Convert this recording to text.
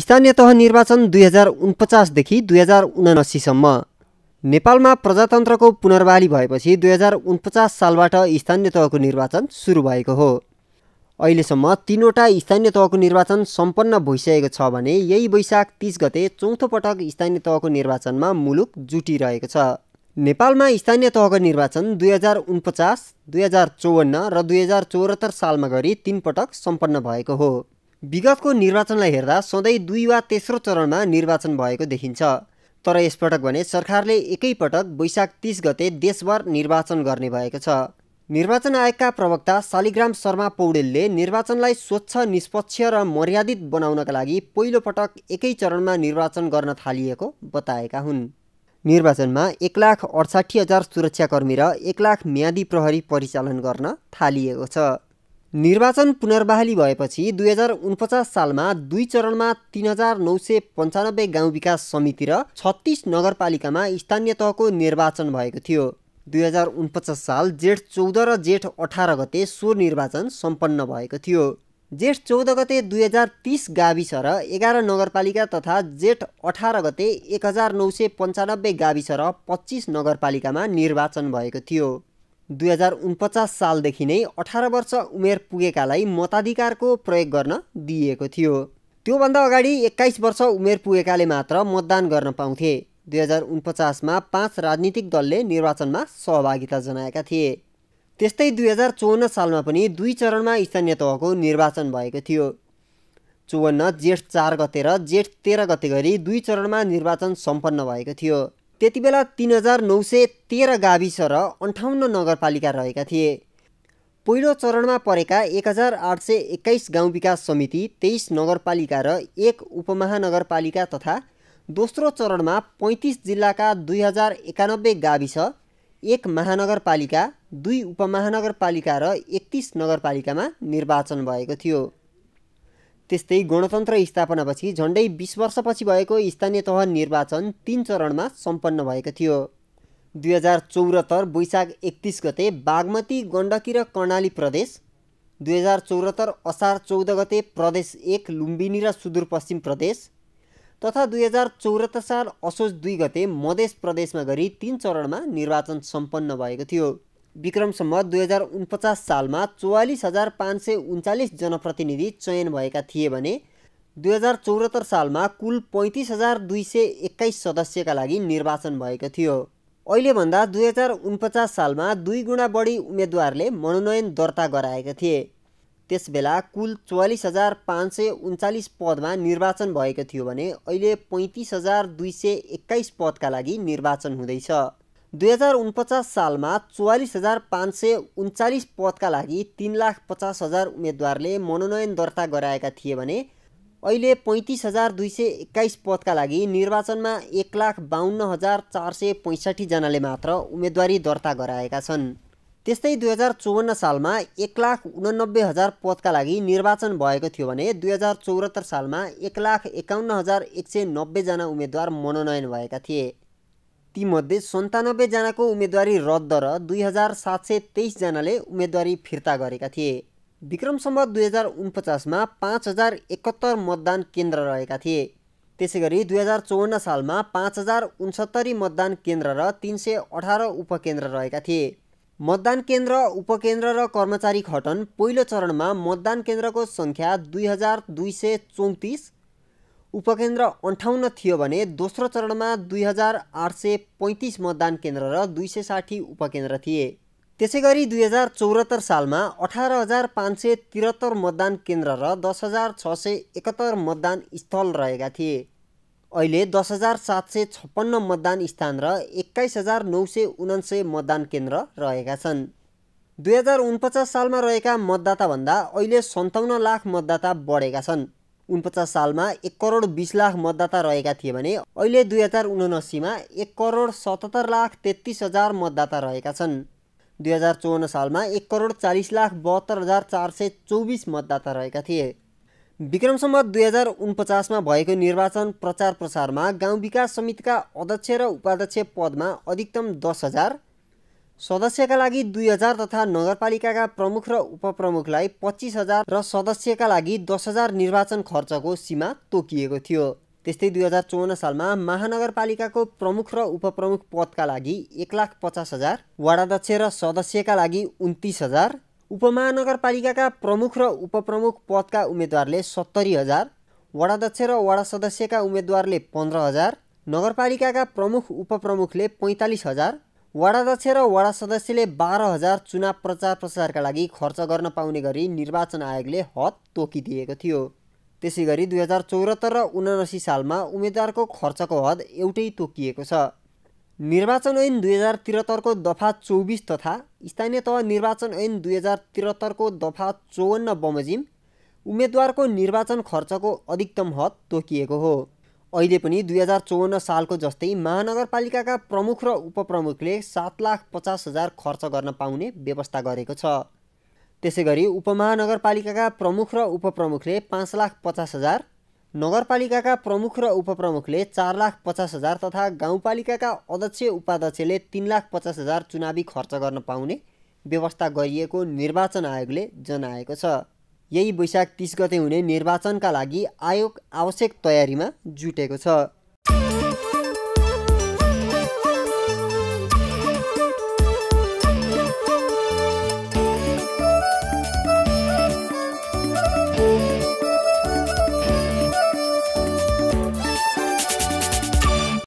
स्थानीय तह निर्वाचन दुई हजार उनपचासदेखि दुई हजार उनासीसम्म नेपालमा प्रजातन्त्रको पुनर्वाली भएपछि दुई हजार उनपचास सालबाट स्थानीय तहको निर्वाचन सुरु भएको हो अहिलेसम्म तिनवटा स्थानीय तहको निर्वाचन सम्पन्न भइसकेको छ भने यही वैशाख तिस गते चौथो पटक स्थानीय तहको निर्वाचनमा मुलुक जुटिरहेको छ नेपालमा स्थानीय तहको निर्वाचन दुई हजार उनपचास दुई हजार चौवन्न र दुई हजार चौहत्तर सालमा गरी तिन पटक सम्पन्न भएको हो विगतको निर्वाचनलाई हेर्दा सधैँ दुई वा तेस्रो चरणमा निर्वाचन भएको देखिन्छ तर यसपटक भने सरकारले एकैपटक वैशाख तिस गते देशभर निर्वाचन गर्ने भएको छ निर्वाचन आयोगका प्रवक्ता शालिग्राम शर्मा पौडेलले निर्वाचनलाई स्वच्छ निष्पक्ष र मर्यादित बनाउनका लागि पहिलोपटक एकै चरणमा निर्वाचन गर्न थालिएको बताएका हुन् निर्वाचनमा एक लाख अडसाठी हजार सुरक्षाकर्मी र एक लाख म्यादी प्रहरी परिचालन गर्न थालिएको छ निर्वाचन पुनर्बहाली भएपछि दुई हजार उनपचास सालमा दुई चरणमा तिन हजार नौ सय पन्चानब्बे गाउँ विकास समिति र छत्तिस नगरपालिकामा स्थानीय तहको निर्वाचन भएको थियो दुई हजार उनपचास साल जेठ चौध र जेठ अठार गते सो निर्वाचन सम्पन्न भएको थियो जेठ चौध गते दुई हजार तिस गाविस र एघार नगरपालिका तथा जेठ अठार गते एक हजार नौ सय पन्चानब्बे गाविस र पच्चिस नगरपालिकामा निर्वाचन भएको थियो दुई हजार उनपचास सालदेखि नै अठार वर्ष उमेर पुगेकालाई मताधिकारको प्रयोग गर्न दिइएको थियो त्योभन्दा अगाडि एक्काइस वर्ष उमेर पुगेकाले मात्र मतदान गर्न पाउँथे दुई हजार उनपचासमा पाँच राजनीतिक दलले निर्वाचनमा सहभागिता जनाएका थिए त्यस्तै दुई हजार चौवन्न सालमा पनि दुई चरणमा स्थानीय तहको निर्वाचन भएको थियो चौवन्न जेठ चार गते र जेठ तेह्र गते गरी दुई चरणमा निर्वाचन सम्पन्न भएको थियो त्यति बेला तिन हजार नौ सय तेह्र गाविस र अन्ठाउन्न नगरपालिका रहेका थिए पहिलो चरणमा परेका एक हजार आठ सय एक्काइस गाउँ विकास समिति तेइस नगरपालिका र एक उपमहानगरपालिका तथा दोस्रो चरणमा पैँतिस जिल्लाका दुई हजार एकानब्बे गाविस एक महानगरपालिका दुई उपमहानगरपालिका र एकतिस नगरपालिकामा निर्वाचन भएको थियो त्यस्तै गणतन्त्र स्थापनापछि झन्डै बिस वर्षपछि भएको स्थानीय तह निर्वाचन तीन चरणमा सम्पन्न भएको थियो दुई हजार चौरात्तर वैशाख एकतिस गते बागमती गण्डकी र कर्णाली प्रदेश दुई हजार चौरात्तर असार चौध गते प्रदेश एक लुम्बिनी र सुदूरपश्चिम प्रदेश तथा दुई हजार चौरात्तर साल असोज दुई गते मधेस प्रदेशमा गरी तीन चरणमा निर्वाचन सम्पन्न भएको थियो विक्रमसम्म दुई हजार उनपचास सालमा चौवालिस हजार पाँच सय उन्चालिस जनप्रतिनिधि चयन भएका थिए भने दुई हजार चौहत्तर सालमा कुल पैँतिस हजार दुई सय एक्काइस सदस्यका लागि निर्वाचन भएको थियो अहिलेभन्दा दुई हजार उनपचास सालमा दुई गुणा बढी उम्मेद्वारले मनोनयन दर्ता गराएका थिए त्यसबेला कुल चौवालिस हजार पाँच सय उन्चालिस पदमा निर्वाचन भएको थियो भने अहिले पैँतिस हजार दुई सय एक्काइस पदका लागि निर्वाचन हुँदैछ दुई हजार उनपचास सालमा चौवालिस हजार पाँच सय उन्चालिस पदका लागि तिन लाख पचास हजार उम्मेद्वारले मनोनयन दर्ता गराएका थिए भने अहिले पैँतिस हजार दुई सय एक्काइस पदका लागि निर्वाचनमा एक लाख बाहन्न हजार चार सय पैँसठीजनाले मात्र उम्मेदवारी दर्ता गराएका छन् त्यस्तै दुई हजार चौवन्न सालमा एक लाख उनानब्बे हजार पदका लागि निर्वाचन भएको थियो भने दुई हजार चौहत्तर सालमा एक लाख एकाउन्न हजार एक सय नब्बेजना उम्मेद्वार मनोनयन भएका थिए तीमध्ये सन्तानब्बेजनाको उम्मेदवारी रद्द र दुई हजार सात सय तेइसजनाले उम्मेदवारी फिर्ता गरेका थिए विक्रमसम्म दुई हजार उनपचासमा पाँच हजार एकहत्तर मतदान केन्द्र रहेका थिए त्यसै गरी दुई हजार चौवन्न सालमा पाँच हजार उन्सत्तरी मतदान केन्द्र र तिन सय अठार उपकेन्द्र रहेका थिए मतदान केन्द्र उपकेन्द्र र कर्मचारी खटन पहिलो चरणमा मतदान केन्द्रको सङ्ख्या दुई हजार दुई सय चौतिस उपकेन्द्र अन्ठाउन्न थियो भने दोस्रो चरणमा दुई हजार आठ सय पैँतिस मतदान केन्द्र र दुई सय साठी उपकेन्द्र थिए त्यसै गरी दुई हजार चौरात्तर सालमा अठार हजार पाँच सय त्रिहत्तर मतदान केन्द्र र दस हजार छ सय एकहत्तर मतदान स्थल रहेका थिए अहिले दस हजार सात सय छप्पन्न मतदान स्थान र एक्काइस हजार नौ सय उनान्सय मतदान केन्द्र रहेका छन् दुई हजार उनपचास सालमा रहेका मतदाताभन्दा अहिले सन्ताउन्न लाख मतदाता बढेका छन् उनपचास सालमा एक करोड बिस लाख मतदाता रहेका थिए भने अहिले दुई हजार उनासीमा एक करोड सतहत्तर लाख तेत्तिस हजार मतदाता रहेका छन् दुई हजार चौवन्न सालमा एक करोड चालिस लाख बहत्तर हजार चार सय चौबिस मतदाता रहेका थिए विक्रमसम्म दुई हजार उनपचासमा भएको निर्वाचन प्रचार प्रसारमा गाउँ विकास समितिका अध्यक्ष र उपाध्यक्ष पदमा अधिकतम दस हजार सदस्यका लागि दुई हजार तथा नगरपालिकाका प्रमुख र उपप्रमुखलाई पच्चिस हजार र सदस्यका लागि दस हजार निर्वाचन खर्चको सीमा तोकिएको थियो त्यस्तै दुई हजार चौवन्न सालमा महानगरपालिकाको प्रमुख र उपप्रमुख पदका लागि एक लाख पचास हजार वडाध्यक्ष र सदस्यका लागि उन्तिस हजार उपमहानगरपालिकाका प्रमुख र उपप्रमुख पदका उम्मेद्वारले सत्तरी हजार वडाध्यक्ष र वडा सदस्यका उम्मेद्वारले पन्ध्र हजार नगरपालिकाका प्रमुख उपप्रमुखले पैँतालिस हजार वडाध्यक्ष र वडा सदस्यले बाह्र हजार चुनाव प्रचार प्रसारका लागि खर्च गर्न पाउने गरी निर्वाचन आयोगले हद तोकिदिएको थियो त्यसै गरी दुई हजार चौरात्तर र उनासी सालमा उम्मेद्वारको खर्चको हद एउटै तोकिएको छ निर्वाचन ऐन दुई हजार त्रिहत्तरको दफा चौबिस तथा स्थानीय तह निर्वाचन ऐन दुई हजार त्रिहत्तरको दफा चौवन्न बमोजिम उम्मेद्वारको निर्वाचन खर्चको अधिकतम हद तोकिएको हो अहिले पनि दुई हजार चौवन्न सालको जस्तै महानगरपालिकाका प्रमुख र उपप्रमुखले सात लाख पचास हजार खर्च गर्न पाउने व्यवस्था गरेको छ त्यसै गरी उपमहानगरपालिकाका प्रमुख र उपप्रमुखले पाँच लाख पचास हजार नगरपालिकाका प्रमुख र उपप्रमुखले चार लाख पचास हजार तथा गाउँपालिकाका अध्यक्ष उपाध्यक्षले तिन लाख पचास हजार चुनावी खर्च गर्न पाउने व्यवस्था गरिएको निर्वाचन आयोगले जनाएको छ यही वैशाख तिस गते हुने निर्वाचनका लागि आयोग आवश्यक तयारीमा जुटेको छ